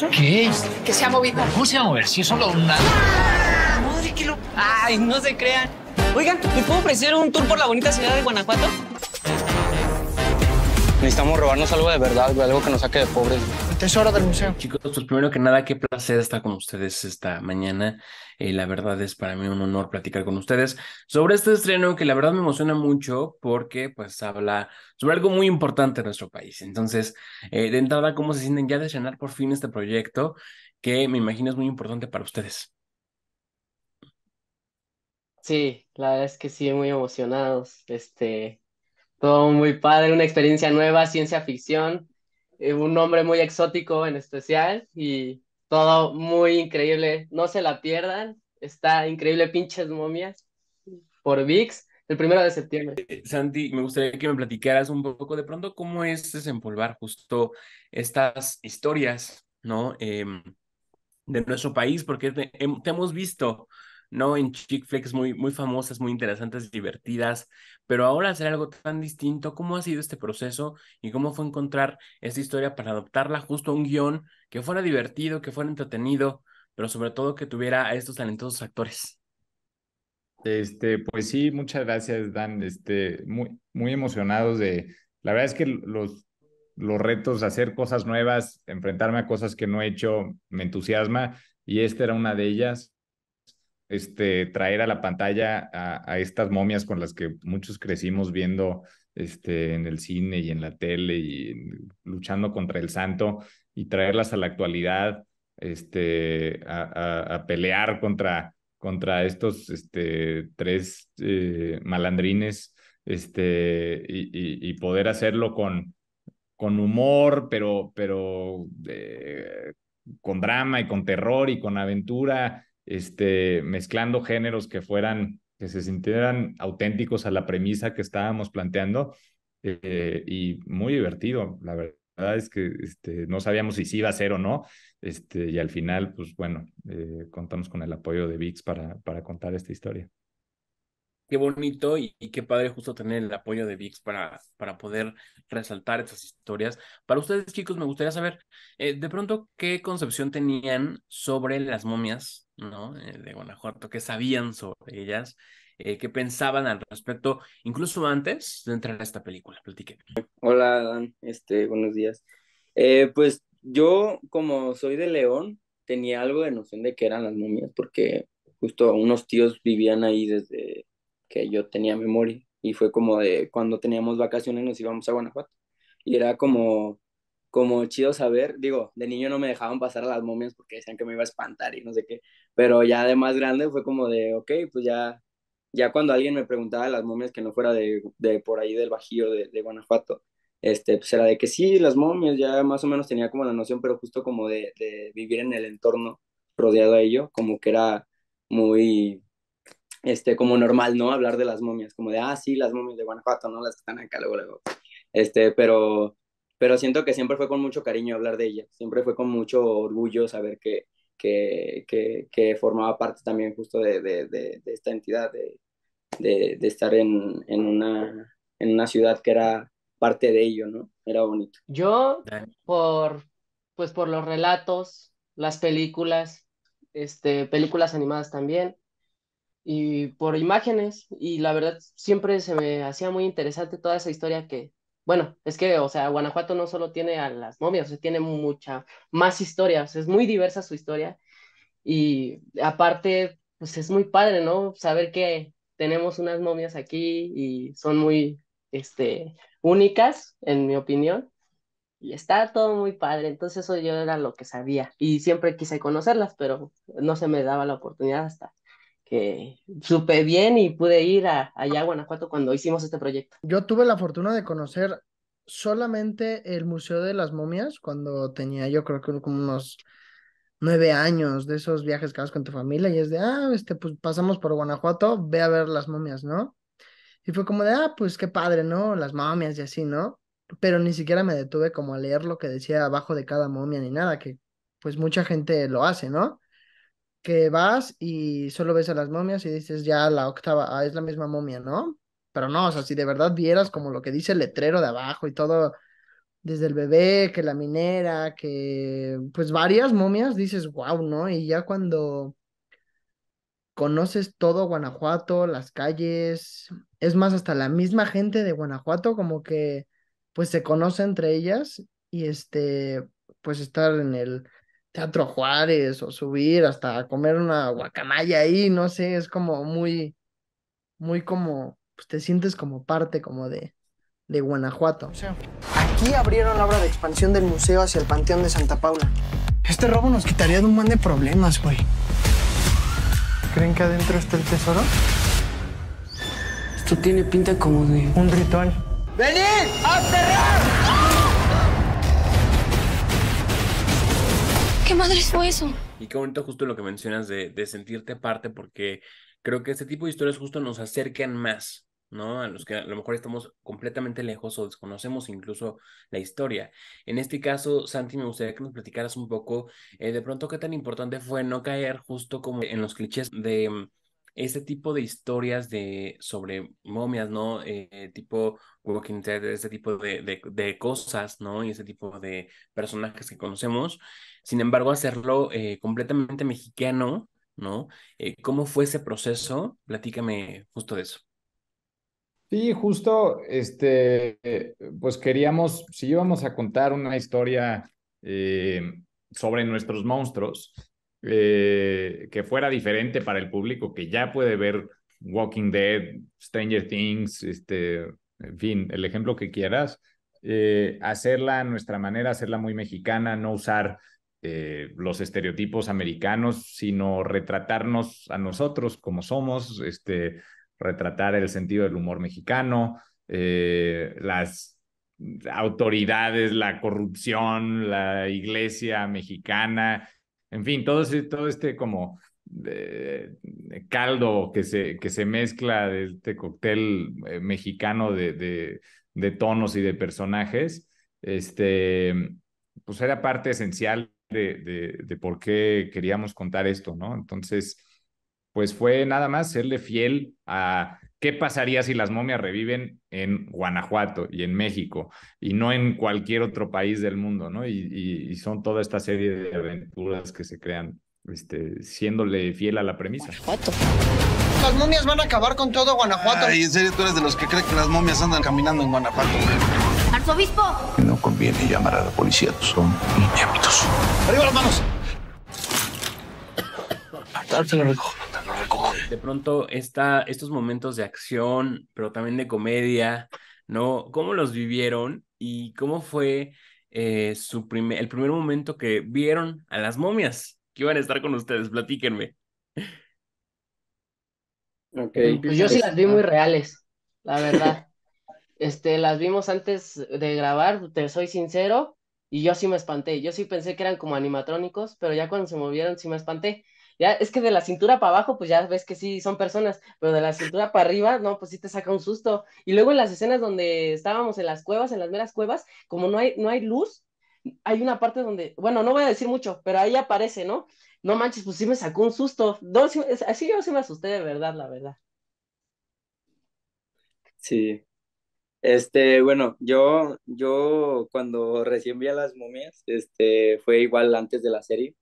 ¿Qué ¿Qué? Que se ha movido. ¿Cómo se va a mover? Si es solo una. Madre que lo. Ay, no se crean. Oigan, ¿me puedo ofrecer un tour por la bonita ciudad de Guanajuato? Necesitamos robarnos algo de verdad, algo que nos saque de pobres tesoro del museo. Chicos, pues primero que nada, qué placer estar con ustedes esta mañana. Eh, la verdad es para mí un honor platicar con ustedes sobre este estreno que la verdad me emociona mucho porque pues habla sobre algo muy importante en nuestro país. Entonces, eh, de entrada, ¿cómo se sienten ya de llenar por fin este proyecto que me imagino es muy importante para ustedes? Sí, la verdad es que sí, muy emocionados. Este, todo muy padre, una experiencia nueva, ciencia ficción eh, un nombre muy exótico en especial y todo muy increíble. No se la pierdan. Está increíble, pinches momias, por VIX, el primero de septiembre. Eh, Santi, me gustaría que me platicaras un poco de pronto cómo es desempolvar justo estas historias, ¿no? Em, de nuestro país, porque te em, hemos visto ¿no? En chick flicks muy, muy famosas, muy interesantes, divertidas, pero ahora hacer algo tan distinto, ¿cómo ha sido este proceso y cómo fue encontrar esta historia para adoptarla... justo a un guión que fuera divertido, que fuera entretenido, pero sobre todo que tuviera a estos talentosos actores? Este, pues sí, muchas gracias, Dan. Este, muy, muy emocionados de. La verdad es que los, los retos, hacer cosas nuevas, enfrentarme a cosas que no he hecho, me entusiasma y esta era una de ellas este, traer a la pantalla a, estas momias con las que muchos crecimos viendo este, en el cine y en la tele y luchando contra el santo y traerlas a la actualidad, este, a, pelear contra, contra estos este, tres eh, malandrines este, y, y, poder hacerlo con, con humor, pero, pero eh, con drama y con terror y con aventura este, mezclando géneros que fueran, que se sintieran auténticos a la premisa que estábamos planteando eh, y muy divertido, la verdad. es que este, no sabíamos si sí iba a ser o no, este, y al final, pues bueno, eh, contamos con el apoyo de VIX para, para contar esta historia qué bonito y, qué padre justo tener el apoyo de VIX para, para poder resaltar estas historias. Para ustedes, chicos, me gustaría saber, eh, de pronto, ¿qué concepción tenían sobre las momias ¿no? Eh, de Guanajuato, qué sabían sobre ellas, eh, qué pensaban al respecto, incluso antes de entrar a esta película. Platique. Hola, Dan este, buenos días. Eh, pues yo, como soy de León, tenía algo de noción de que eran las momias, porque justo unos tíos vivían ahí desde que yo tenía memoria, y fue como de cuando teníamos vacaciones nos íbamos a Guanajuato, y era como como chido saber, digo, de niño no me dejaban pasar a las momias porque decían que me iba a espantar y no sé qué, pero ya de más grande fue como de, ok, pues ya, ya cuando alguien me preguntaba de las momias que no fuera de, por ahí del Bajío, de, de Guanajuato, este, pues era de que sí, las momias, ya más o menos tenía como la noción, pero justo como de, vivir en el entorno rodeado a ello, como que era muy, este, como normal, ¿no? Hablar de las momias, como de, ah, sí, las momias de Guanajuato, ¿no? Las que están acá, luego, luego. Este, pero pero siento que siempre fue con mucho cariño hablar de ella, siempre fue con mucho orgullo saber que, que, que, que formaba parte también justo de, de, de, de esta entidad, de, estar en, en, una, en una ciudad que era parte de ello, ¿no? Era bonito. Yo, por, pues por los relatos, las películas, este, películas animadas también, y por imágenes, y la verdad siempre se me hacía muy interesante toda esa historia que, bueno, es que, o sea, Guanajuato no solo tiene a las momias, o sea, tiene mucha más historia, es muy diversa su historia y aparte, pues es muy padre, ¿no? Saber que tenemos unas momias aquí y son muy, este, únicas, en mi opinión, y está todo muy padre, entonces eso yo era lo que sabía y siempre quise conocerlas, pero no se me daba la oportunidad hasta que supe bien y pude ir allá a Guanajuato cuando hicimos este proyecto. Yo tuve la fortuna de conocer solamente el Museo de las Momias cuando tenía yo creo que como unos nueve años de esos viajes que haces con tu familia y es de, ah, este, pues pasamos por Guanajuato, ve a ver las momias, ¿no? Y fue como de, ah, pues qué padre, ¿no? Las momias y así, ¿no? Pero ni siquiera me detuve como a leer lo que decía abajo de cada momia ni nada, que pues mucha gente lo hace, ¿no? que vas y solo ves a las momias y dices ya la octava, ah, es la misma momia, ¿no? Pero no, o sea, si de verdad vieras como lo que dice el letrero de abajo y todo, desde el bebé, que la minera, que pues varias momias, dices, wow, ¿no? Y ya cuando conoces todo Guanajuato, las calles, es más, hasta la misma gente de Guanajuato como que pues se conoce entre ellas y este, pues estar en el Teatro Juárez o subir hasta comer una guacamaya ahí, no sé, es como muy, muy como, pues te sientes como parte como de, de Guanajuato. Aquí abrieron la obra de expansión del museo hacia el Panteón de Santa Paula. Este robo nos quitaría de un montón de problemas, güey. ¿Creen que adentro está el tesoro? Esto tiene pinta como de un ritual. ¡Venid a madre eso? Y qué bonito justo lo que mencionas de, de sentirte parte, porque creo que este tipo de historias justo nos acercan más, ¿no? A los que a lo mejor estamos completamente lejos o desconocemos incluso la historia. En este caso, Santi, me gustaría que nos platicaras un poco eh, de pronto qué tan importante fue no caer justo como en los clichés de ese tipo de historias de, sobre momias, ¿no? Eh, tipo Walking Dead, ese tipo de, de, cosas, ¿no? Y ese tipo de personajes que conocemos. Sin embargo, hacerlo eh, completamente mexicano, ¿no? Eh, ¿Cómo fue ese proceso? Platícame justo de eso. Sí, justo, este, pues queríamos, si íbamos a contar una historia sobre nuestros monstruos, eh, que fuera diferente para el público que ya puede ver Walking Dead, Stranger Things, este, en fin, el ejemplo que quieras, eh, hacerla a nuestra manera, hacerla muy mexicana, no usar eh, los estereotipos americanos, sino retratarnos a nosotros como somos, este, retratar el sentido del humor mexicano, las autoridades, la corrupción, la iglesia mexicana, en fin, todo, ese, todo este como caldo que se, que se mezcla de este cóctel eh, mexicano de, de, tonos y de personajes, este, pues era parte esencial de, por qué queríamos contar esto, ¿no? Entonces, pues fue nada más serle fiel a ¿Qué pasaría si las momias reviven en Guanajuato y en México y no en cualquier otro país del mundo? ¿no? Y, son toda esta serie de aventuras que se crean este, siéndole fiel a la premisa. Guanajuato. Las momias van a acabar con todo Guanajuato. Y en serio, tú eres de los que creen que las momias andan caminando en Guanajuato. Arzobispo. No conviene llamar a la policía, son inéditos. Arriba las manos. Ahorita lo de pronto estos momentos de acción, pero también de comedia, ¿no? ¿Cómo los vivieron y cómo fue eh, su primer, el primer momento que vieron a las momias que iban a estar con ustedes? Platíquenme. Okay. Pues yo sí las vi muy reales, la verdad. este, las vimos antes de grabar, te soy sincero, y yo sí me espanté. Yo sí pensé que eran como animatrónicos, pero ya cuando se movieron sí me espanté es que de la cintura para abajo, pues ya ves que sí son personas, pero de la cintura para arriba, no, pues sí te saca un susto. Y luego en las escenas donde estábamos en las cuevas, en las meras cuevas, como no hay, no hay luz, hay una parte donde, bueno, no voy a decir mucho, pero ahí aparece, ¿no? No manches, pues sí me sacó un susto. así yo sí me asusté de verdad, la verdad. Sí. Este, bueno, yo, yo cuando recién vi a las momias, este, fue igual antes de la serie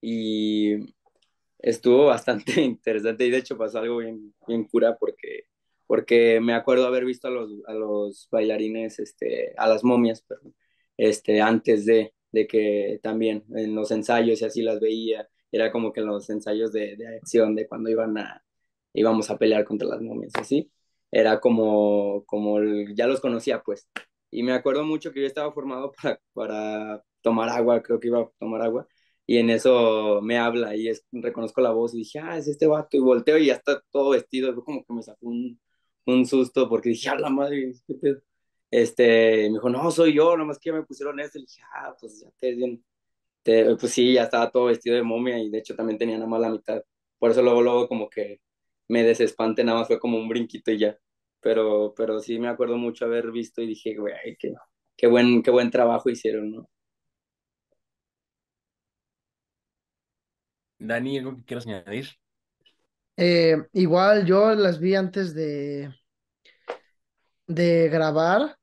y estuvo bastante interesante y de hecho pasó algo bien, cura porque, porque me acuerdo haber visto a los, a los bailarines, este, a las momias, perdón, este, antes de, de que también en los ensayos y así las veía, era como que en los ensayos de, de acción de cuando iban a, íbamos a pelear contra las momias, así, era como, como ya los conocía pues. Y me acuerdo mucho que yo estaba formado para, para tomar agua, creo que iba a tomar agua, y en eso me habla y reconozco la voz y dije, ah, es este vato, y volteo y ya está todo vestido, fue como que me sacó un, un susto porque dije, ah, la madre, qué Este, me dijo, no, soy yo, nomás que me pusieron esto, y dije, ah, pues ya te, pues sí, ya estaba todo vestido de momia y de hecho también tenía nada más la mitad, por eso luego, luego como que me desespante, nada más fue como un brinquito y ya, pero, pero sí me acuerdo mucho haber visto y dije, güey, qué, qué, buen, qué buen trabajo hicieron, ¿no? Dani, ¿algo que quieras añadir? Eh, igual yo las vi antes de, de grabar,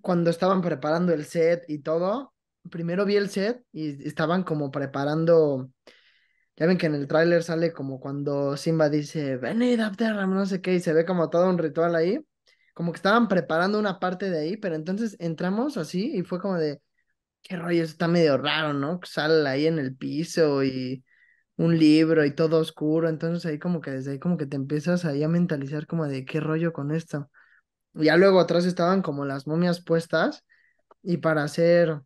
cuando estaban preparando el set y todo. Primero vi el set y estaban como preparando. Ya ven que en el tráiler sale como cuando Simba dice, venid Abderra, no sé qué, y se ve como todo un ritual ahí. Como que estaban preparando una parte de ahí, pero entonces entramos así y fue como de, qué rollo, está medio raro, ¿no? Sale ahí en el piso y un libro y todo oscuro, entonces ahí como que desde ahí como que te empiezas ahí a mentalizar como de qué rollo con esto. Ya luego atrás estaban como las momias puestas y para hacer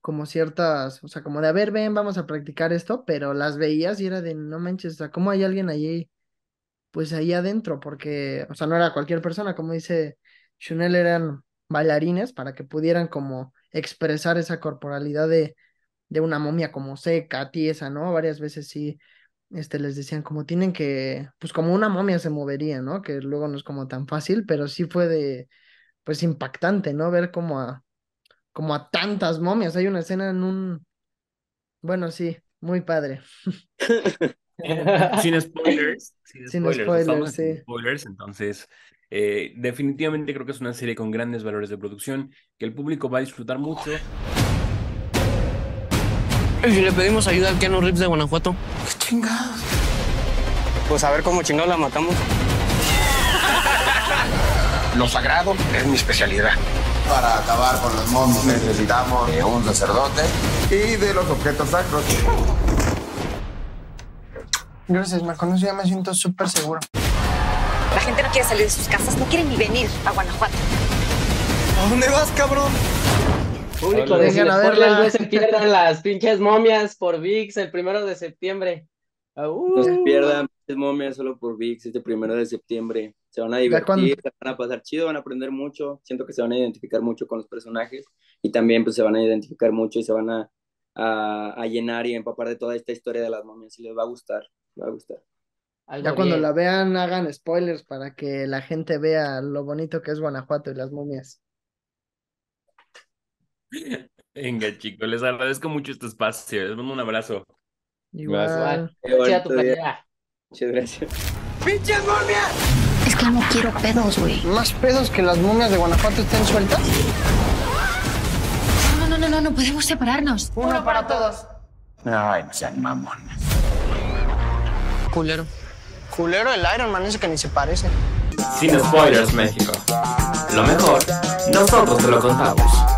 como ciertas, o sea, como de, a ver, ven, vamos a practicar esto, pero las veías y era de, no manches, o sea, ¿cómo hay alguien allí? Pues ahí adentro, porque, o sea, no era cualquier persona, como dice chunel eran bailarines para que pudieran como expresar esa corporalidad de, de una momia como seca, tiesa, ¿no? Varias veces sí, este, les decían como tienen que, pues como una momia se movería, ¿no? Que luego no es como tan fácil, pero sí fue de, pues impactante, ¿no? Ver como a, como a tantas momias. Hay una escena en un, bueno, sí, muy padre. sin spoilers, sin, spoilers, sí. sin spoilers entonces eh, definitivamente creo que es una serie con grandes valores de producción que el público va a disfrutar mucho ¿Y le pedimos ayuda al Keanu Rips de Guanajuato? ¡Qué chingados! Pues a ver cómo chingados la matamos. Lo sagrado es mi especialidad. Para acabar con los monstruos necesitamos de un sacerdote y de los objetos sacros. Gracias, Marco. No, ya me siento súper seguro. La gente no quiere salir de sus casas, no quiere ni venir a Guanajuato. ¿A dónde vas, cabrón? Público, No se pierdan las pinches momias por VIX el primero de septiembre. No se pierdan pinches momias solo por VIX este primero de septiembre. Se van a divertir, se van a pasar chido, van a aprender mucho. Siento que se van a identificar mucho con los personajes y también pues se van a identificar mucho y se van a, llenar y empapar de toda esta historia de las momias y les va a gustar, a gustar. ya cuando la vean, hagan spoilers para que la gente vea lo bonito que es Guanajuato y las momias. Venga, chicos, les agradezco mucho este espacio. Les mando un abrazo. Igual. Igual. Muchas gracias. ¡Pinches momias! Es que no quiero pedos, güey. ¿Más pedos que las momias de Guanajuato estén sueltas? No, no, no, no, no podemos separarnos. Uno para todos. Ay, no sean mamones. Culero. Culero el Iron Man, ese que ni se parece. Sin spoilers, México. Lo mejor, nosotros te lo contamos.